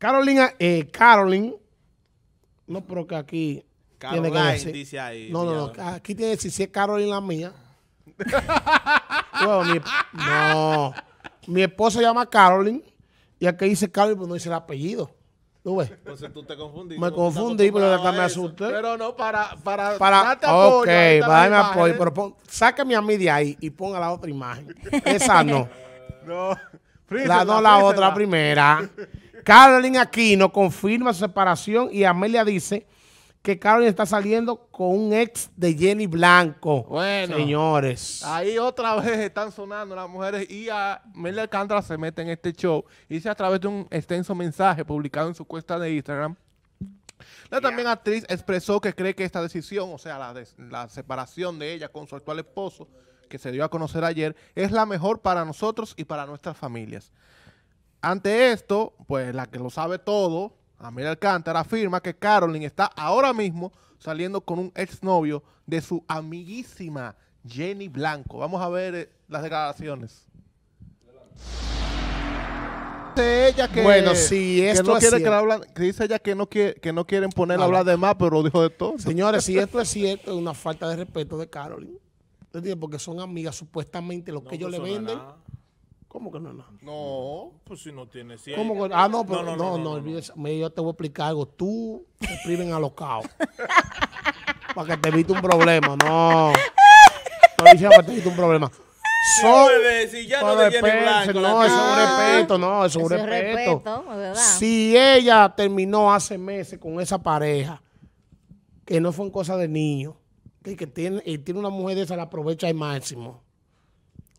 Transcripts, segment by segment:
Carolina, eh, Carolyn, no, pero que aquí tiene que decir. Dice ahí, no, no, no, aquí tiene que decir si es la mía. no, mi esposo se llama Carolyn, y aquí dice Carolyn pero no dice el apellido. ¿Tú ves? Pues entonces tú te confundiste. Me confundí, pero acá me asusté. Pero no, para. Para. para ok, apoyo, para apoyo. Pero pon, sácame a mí de ahí y ponga la otra imagen. Esa no. no. la, no, la otra, primera. Carolyn Aquino confirma su separación y Amelia dice que Carolyn está saliendo con un ex de Jenny Blanco. Bueno, señores. Ahí otra vez están sonando las mujeres y Amelia Alcántara se mete en este show. Dice a través de un extenso mensaje publicado en su cuesta de Instagram. La también actriz expresó que cree que esta decisión, o sea, la separación de ella con su actual esposo, que se dio a conocer ayer, es la mejor para nosotros y para nuestras familias. Ante esto, pues la que lo sabe todo, Amir Alcántara, afirma que Carolyn está ahora mismo saliendo con un exnovio de su amiguísima Jenny Blanco. Vamos a ver eh, las declaraciones. Dice ella que, bueno, si esto no quiere que, dice ella que no quieren poner a hablar de más, pero dijo de todo. Señores, si esto es cierto, es una falta de respeto de Carolyn. Porque son amigas, supuestamente lo que ellos pues le venden. ¿Cómo que no es nada? No, pues si no tiene ¿Cómo que? Ah, no, pero no, no, no, yo te voy a explicar algo. Tú te priven a los caos. para que te evite un problema, no. para que te evite un problema. Sobre, si ya no respeto, blanco, no, es un respeto, no, es un respeto. Si ella terminó hace meses con esa pareja, que no fue en cosa de niño, que, que tiene, y tiene una mujer de esa, la aprovecha al máximo.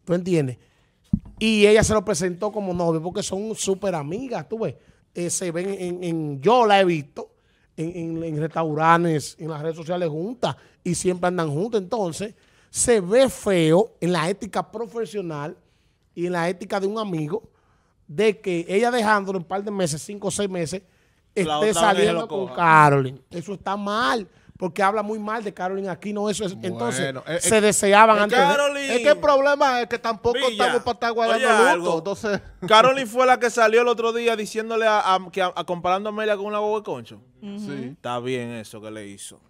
¿Tú entiendes? Y ella se lo presentó como novio porque son súper amigas, tú ves. Eh, se ven en, yo la he visto en, en, restaurantes, en las redes sociales juntas y siempre andan juntas. Entonces, se ve feo en la ética profesional y en la ética de un amigo de que ella dejándolo un par de meses, cinco o seis meses, esté saliendo con Carolyn. Eso está mal porque habla muy mal de Carolina Aquino. Eso es, entonces eh, se eh, deseaban eh, antes. es que el problema es que tampoco estamos para estar guardando luto. Entonces. fue la que salió el otro día diciéndole a, que comparando a Amelia con una boba de concho. Sí. Está bien eso que le hizo.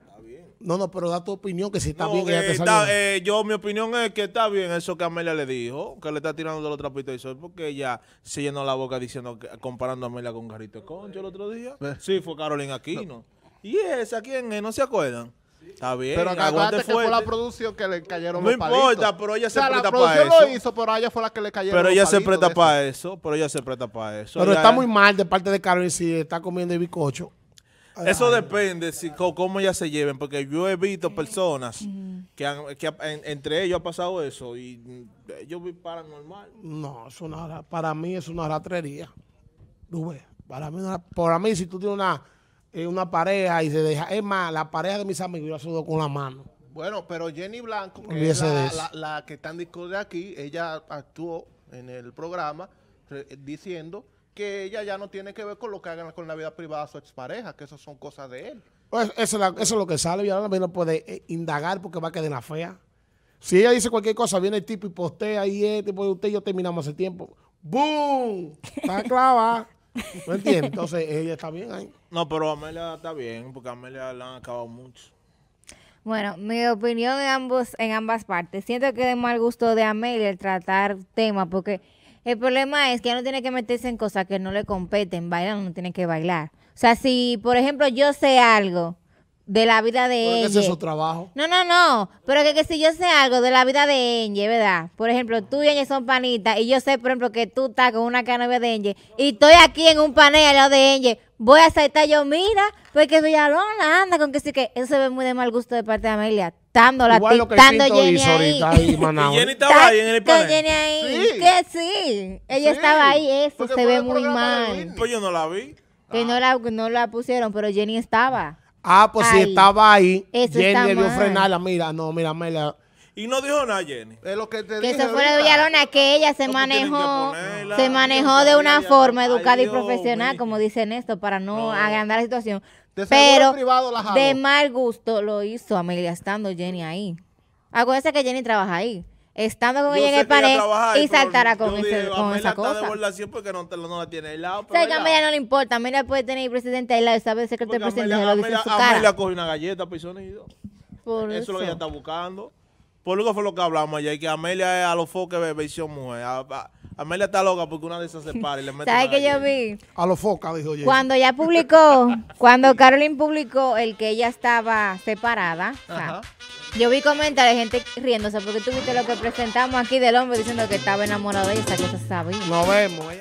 Está bien. No, no, pero da tu opinión que si está bien. te yo, mi opinión es que está bien eso que Amelia le dijo, que le está tirando de los trapitos y sol, porque ella se llenó la boca diciendo que, comparando a Amelia con un Garrito Concho el otro día. Sí, fue Carolina Aquino. Y esa, ¿quién es? ¿No se acuerdan? Está bien. Pero aguante que la producción que le cayeron no No importa, pero ella se o para eso. pero ella se presta para eso. Pero ella se presta para eso. Pero está muy mal de parte de Carmen si está comiendo el bicocho. Eso depende si, cómo ya se lleven, porque yo he visto personas que, han, entre ellos ha pasado eso y mm, yo vi paranormal. No, es una, para mí es una ratrería. Para mí, para mí, si tú tienes una eh, una pareja y se deja. Es más, la pareja de mis amigos yo sudo con la mano. Bueno, pero Jenny Blanco, la, que está en de aquí, ella actuó en el programa diciendo que ella ya no tiene que ver con lo que hagan con la vida privada de su expareja, que eso son cosas de él. Pues, eso, es lo que sale, y ahora también puede eh, indagar porque va a quedar en la fea. Si ella dice cualquier cosa, viene el tipo y postea ahí este, de usted y yo terminamos ese tiempo. ¡Boom! Está clavada. ¿No Entonces ella está bien ahí. No, pero Amelia está bien, porque Amelia la han acabado mucho. Bueno, mi opinión en, ambos, en ambas partes. Siento que de mal gusto de Amelia el tratar temas, porque el problema es que ella no tiene que meterse en cosas que no le competen. Bailar no tiene que bailar. O sea, si, por ejemplo, yo sé algo de la vida de ella. es su trabajo. No, no, no. Pero que, que, si yo sé algo de la vida de Enye, ¿verdad? Por ejemplo, tú y Enye son panitas y yo sé, por ejemplo, que tú estás con una canovia de Enye y estoy aquí en un panel al lado de Enye. Voy a aceptar yo, mira, porque Villalona anda con que sí que eso se ve muy de mal gusto de parte de Amelia. Tándola, la Jenny ahí. y ¿eh? Jenny estaba ahí en el panel. Jenny ahí. Sí. Que sí. Ella estaba ahí, eso se ve muy mal. Pues yo no la vi. Que no, ah. la, no la pusieron, pero Jenny estaba. Ah, pues si estaba ahí, Jenny debió frenarla. Mira, no, mira, Amelia. Y no dijo nada, Jenny. Es lo que te Que se fue de que ella se manejó, se manejó de una forma educada y profesional, como dicen Néstor, para no, agrandar la situación. Pero de mal gusto lo hizo Amelia estando Jenny ahí. Acuérdense que Jenny trabaja ahí estando con ella en el panel y saltará con, ese, con esa cosa. De porque no, te, no la tiene aislado. que a Amelia no le importa. Amelia puede tener el presidente aislado lado. sabe el presidente. Amelia, lo dice su cara. Amelia coge una galleta por sonido. eso, eso. lo que ella está buscando. Por lo que fue lo que hablamos ayer, que Amelia es a los foques de versión mujer. Amelia está loca porque una de esas se para y le mete ¿Sabes qué yo vi? A los focas, dijo yo. Cuando ya publicó, cuando Carolyn publicó el que ella estaba separada, o yo vi comentarios de gente riéndose porque tú viste lo que presentamos aquí del hombre diciendo que estaba enamorado de ella, que se sabía. Nos vemos.